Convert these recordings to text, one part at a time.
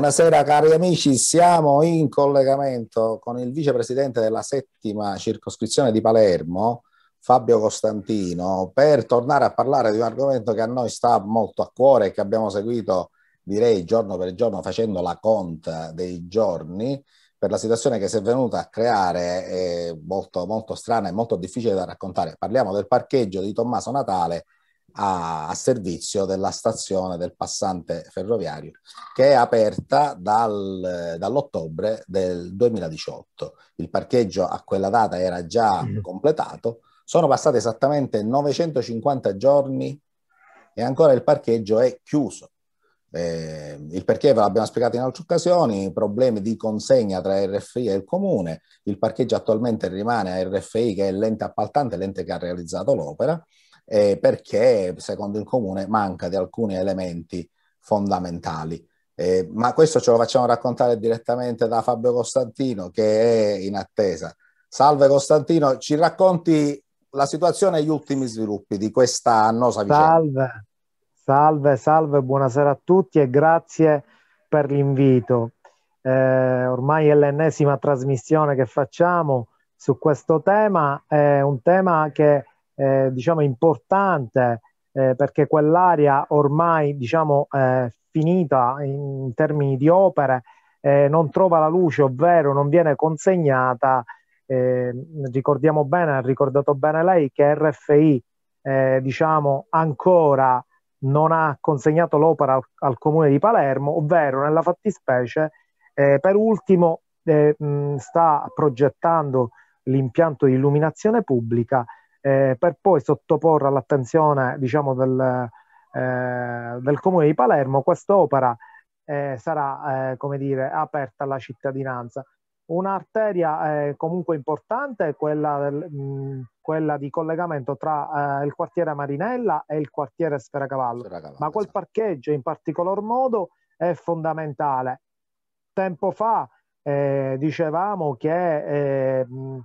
buonasera cari amici, siamo in collegamento con il vicepresidente della settima circoscrizione di Palermo, Fabio Costantino, per tornare a parlare di un argomento che a noi sta molto a cuore e che abbiamo seguito direi giorno per giorno facendo la conta dei giorni per la situazione che si è venuta a creare è eh, molto, molto strana e molto difficile da raccontare. Parliamo del parcheggio di Tommaso Natale a, a, servizio della stazione del passante ferroviario che è aperta dal, dall'ottobre del 2018. Il parcheggio a quella data era già mm. completato, sono passati esattamente 950 giorni e ancora il parcheggio è chiuso. Eh, il perché ve l'abbiamo spiegato in altre occasioni, problemi di consegna tra RFI e il comune, il parcheggio attualmente rimane a RFI che è l'ente appaltante, l'ente che ha realizzato l'opera eh, perché secondo il comune manca di alcuni elementi fondamentali. Eh, ma questo ce lo facciamo raccontare direttamente da Fabio Costantino che è in attesa. Salve Costantino, ci racconti la situazione e gli ultimi sviluppi di questa annosa vicenda? Salve, salve, salve, buonasera a tutti e grazie per l'invito. Eh, ormai è l'ennesima trasmissione che facciamo su questo tema, è un tema che eh, diciamo importante eh, perché quell'area ormai diciamo eh, finita in termini di opere eh, non trova la luce ovvero non viene consegnata eh, ricordiamo bene ha ricordato bene lei che RFI eh, diciamo ancora non ha consegnato l'opera al, al, comune di Palermo ovvero nella fattispecie per ultimo mh, sta progettando l'impianto di illuminazione pubblica eh, per poi sottoporre all'attenzione diciamo, del, eh, del, Comune di Palermo quest'opera eh, sarà eh, come dire, aperta alla cittadinanza. Un'arteria eh, comunque importante è quella, del, mh, mm, quella di collegamento tra eh, il quartiere Marinella e il quartiere Sferacavallo, Sferacavallo ma quel esatto. parcheggio in particolar modo è fondamentale. Tempo fa dicevamo che mm,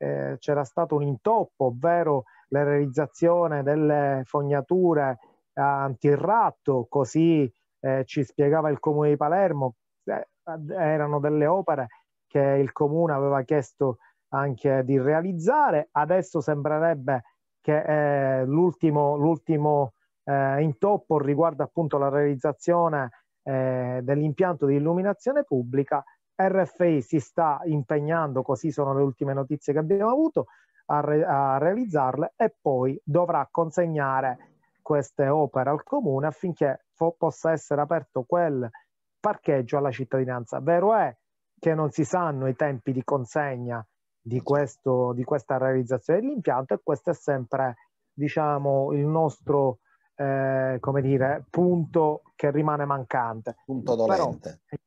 eh, c'era stato un intoppo, ovvero la realizzazione delle fognature antirratto, così eh, ci spiegava il comune di Palermo, eh, erano delle opere che il comune aveva chiesto anche di realizzare, adesso sembrerebbe che eh, l'ultimo, l'ultimo eh, intoppo riguarda appunto la realizzazione eh, dell'impianto di illuminazione pubblica RFI si sta impegnando, così sono le ultime notizie che abbiamo avuto, a, re, a realizzarle e poi dovrà consegnare queste opere al comune affinché fo- possa essere aperto quel parcheggio alla cittadinanza. Vero è che non si sanno i tempi di consegna di, questo, di questa realizzazione dell'impianto e questo è sempre diciamo, il nostro eh, come dire, punto che rimane mancante. Punto dolente. Però,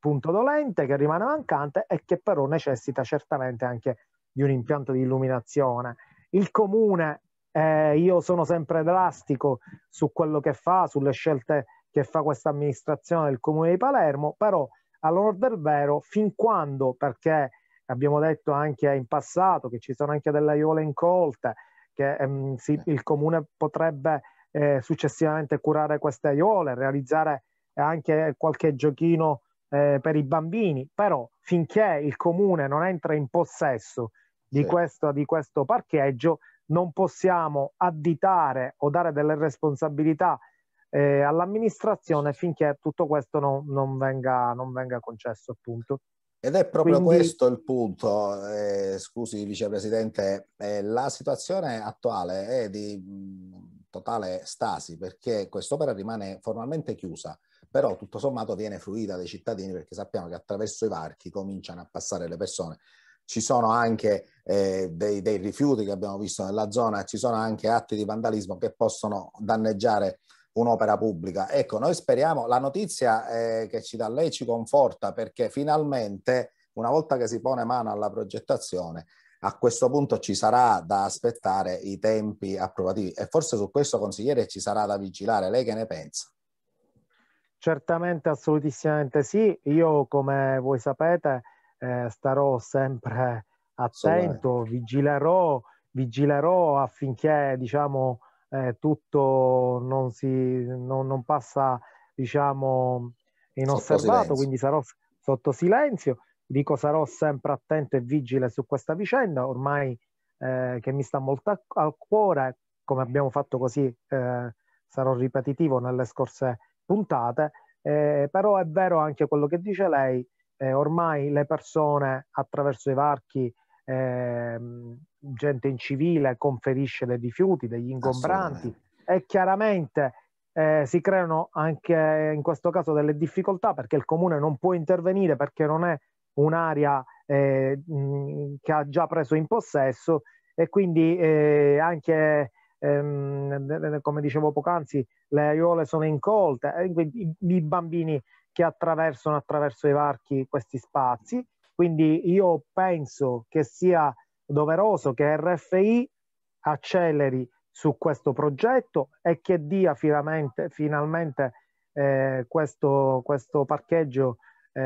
punto dolente che rimane mancante e che però necessita certamente anche di un impianto di illuminazione. Il comune, eh, io sono sempre drastico su quello che fa, sulle scelte che fa questa amministrazione del comune di Palermo, però all'onore del vero, fin quando, perché abbiamo detto anche in passato che ci sono anche delle aiuole incolte, che ehm, si, il comune potrebbe eh, successivamente curare queste aiuole, realizzare anche qualche giochino eh, per i bambini, però finché il comune non entra in possesso di, sì. questo, di questo parcheggio non possiamo additare o dare delle responsabilità eh, all'amministrazione finché tutto questo no, non, venga, non venga concesso appunto. Ed è proprio Quindi... questo il punto, eh, scusi vicepresidente, eh, la situazione attuale è di totale stasi perché quest'opera rimane formalmente chiusa, però tutto sommato viene fruita dai cittadini perché sappiamo che attraverso i varchi cominciano a passare le persone. Ci sono anche eh, dei, dei, rifiuti che abbiamo visto nella zona, ci sono anche atti di vandalismo che possono danneggiare un'opera pubblica. Ecco, noi speriamo, la notizia eh, che ci dà lei ci conforta perché finalmente, una volta che si pone mano alla progettazione, a questo punto ci sarà da aspettare i tempi approvativi e forse su questo, consigliere, ci sarà da vigilare. Lei che ne pensa? Certamente, assolutissimamente sì. Io, come voi sapete, eh, starò sempre attento, vigilerò, vigilerò affinché, diciamo, eh, tutto non, si, non, non passa, diciamo, inosservato, quindi sarò sotto silenzio. Dico sarò sempre attento e vigile su questa vicenda, ormai eh, che mi sta molto a, a, cuore, come abbiamo fatto così, eh, sarò ripetitivo nelle scorse puntate, eh, però è vero anche quello che dice lei, eh, ormai le persone attraverso i varchi ehm, gente in civile conferisce dei rifiuti, degli ingombranti e chiaramente eh, si creano anche in questo caso delle difficoltà perché il comune non può intervenire perché non è un'area eh, che ha già preso in possesso e quindi eh, anche ehm, come dicevo poc'anzi le aiuole sono incolte eh, i, i bambini che attraversano attraverso i varchi questi spazi quindi io penso che sia doveroso che RFI acceleri su questo progetto e che dia finalmente, finalmente eh, questo, questo, parcheggio eh,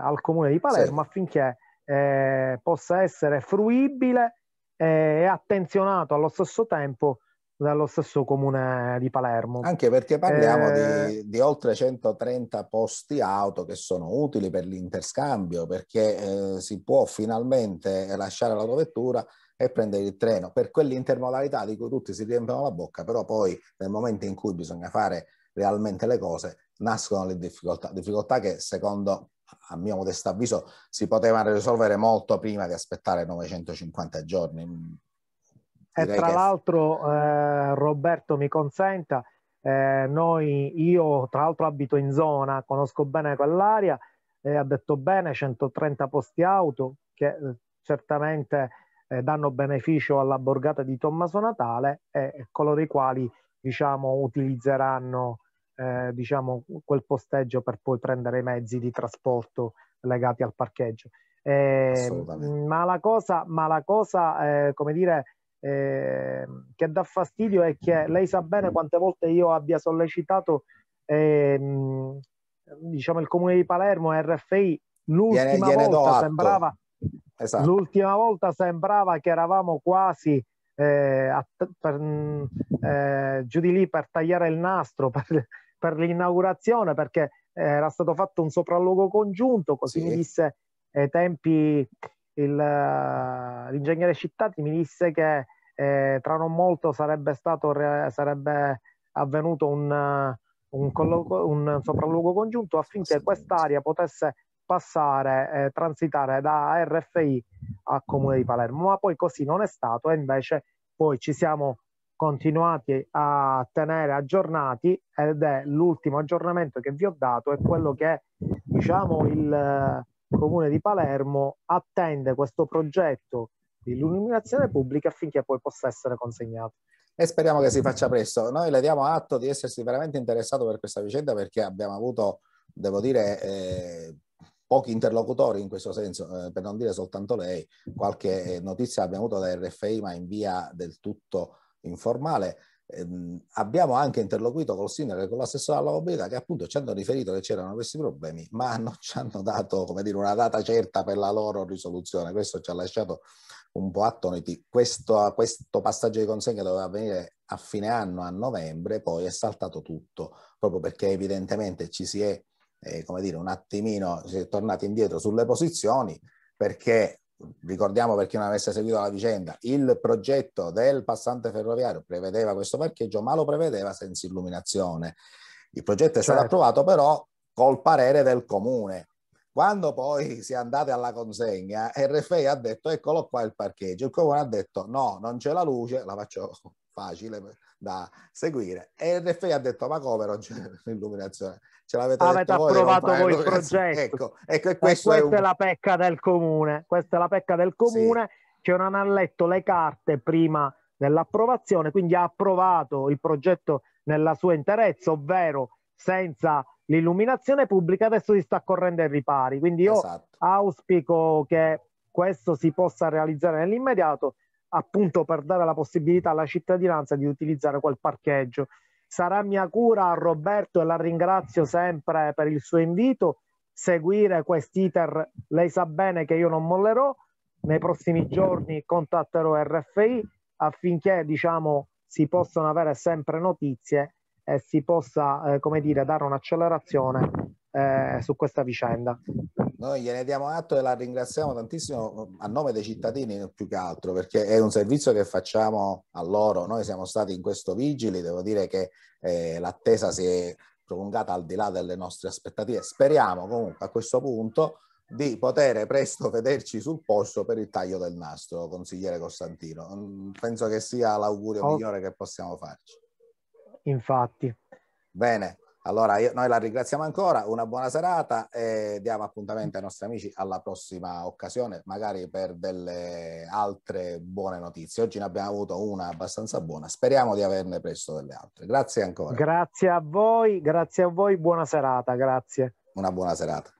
al comune di Palermo sì. affinché eh, possa essere fruibile eh, e attenzionato allo stesso tempo dallo stesso comune di Palermo. Anche perché parliamo eh... di, di, oltre 130 posti auto che sono utili per l'interscambio, perché eh, si può finalmente lasciare l'autovettura e prendere il treno. Per quell'intermodalità di cui tutti si riempiono la bocca, però poi nel momento in cui bisogna fare realmente le cose nascono le difficoltà, difficoltà che secondo a mio modesto avviso si potevano risolvere molto prima di aspettare 950 giorni e eh, tra l'altro, eh, Roberto mi consenta, eh, noi, io tra l'altro abito in zona, conosco bene quell'area, e ha detto bene 130 posti auto che eh, certamente eh, danno beneficio alla borgata di Tommaso Natale e coloro i quali diciamo, utilizzeranno eh, diciamo, quel posteggio per poi prendere i mezzi di trasporto legati al parcheggio. Eh, ma la cosa, ma la cosa eh, come dire, eh, che dà fastidio è che lei sa bene quante volte io abbia sollecitato eh, diciamo il comune di Palermo RFI l'ultima viene, viene volta sembrava esatto. l'ultima volta sembrava che eravamo quasi eh, a, per, mm, eh, giù di lì per tagliare il nastro per, per l'inaugurazione perché era stato fatto un sopralluogo congiunto così sì. mi disse ai eh, tempi il, eh, l'ingegnere Cittati mi disse che eh, tra non molto sarebbe, stato, sarebbe avvenuto un, eh, un, colloquo, un sopralluogo congiunto affinché quest'area potesse passare, eh, transitare da RFI a Comune di Palermo, ma poi così non è stato e invece poi ci siamo continuati a tenere aggiornati ed è l'ultimo aggiornamento che vi ho dato, è quello che diciamo il comune di Palermo attende questo progetto di illuminazione pubblica affinché poi possa essere consegnato e speriamo che si faccia presto. Noi le diamo atto di essersi veramente interessato per questa vicenda perché abbiamo avuto, devo dire, eh, pochi interlocutori in questo senso, eh, per non dire soltanto lei, qualche notizia abbiamo avuto da RFI ma in via del tutto informale. Ehm, abbiamo anche interloquito col sindaco e con l'assessore alla mobilità che appunto ci hanno riferito che c'erano questi problemi, ma non ci hanno dato come dire, una data certa per la loro risoluzione. Questo ci ha lasciato un po' attoniti. Questo, questo passaggio di consegna doveva avvenire a fine anno, a novembre, poi è saltato tutto, proprio perché evidentemente ci si è, eh, come dire, un attimino, si è tornati indietro sulle posizioni perché ricordiamo per chi non avesse seguito la vicenda, il progetto del passante ferroviario prevedeva questo parcheggio, ma lo prevedeva senza illuminazione. Il progetto è stato certo. approvato però col parere del comune. Quando poi si è andati alla consegna, RFI ha detto eccolo qua il parcheggio, il comune ha detto no, non c'è la luce, la faccio facile da seguire. E RFI ha detto: Ma come non c'è l'illuminazione? Ce l'avete Avete detto approvato voi, voi il progetto. Ecco, ecco e eh, questa è, un... è la pecca del comune. Questa è la pecca del comune sì. che non ha letto le carte prima dell'approvazione, quindi ha approvato il progetto nella sua interezza, ovvero senza l'illuminazione pubblica, adesso si sta correndo ai ripari. Quindi io esatto. auspico che questo si possa realizzare nell'immediato appunto per dare la possibilità alla cittadinanza di utilizzare quel parcheggio. Sarà mia cura a Roberto e la ringrazio sempre per il suo invito, seguire quest'iter, lei sa bene che io non mollerò, nei prossimi giorni contatterò RFI affinché diciamo si possano avere sempre notizie e si possa eh, come dire, dare un'accelerazione eh, su questa vicenda. Noi gliene diamo atto e la ringraziamo tantissimo a nome dei cittadini più che altro perché è un servizio che facciamo a loro. Noi siamo stati in questo vigili, devo dire che eh, l'attesa si è prolungata al di là delle nostre aspettative. Speriamo comunque a questo punto di poter presto vederci sul posto per il taglio del nastro, consigliere Costantino. Mm, penso che sia l'augurio oh. migliore che possiamo farci. Infatti. Bene, allora, io, noi la ringraziamo ancora, una buona serata e diamo appuntamento ai nostri amici alla prossima occasione, magari per delle altre buone notizie. Oggi ne abbiamo avuto una abbastanza buona, speriamo di averne presto delle altre. Grazie ancora. Grazie a voi, grazie a voi, buona serata, grazie. Una buona serata.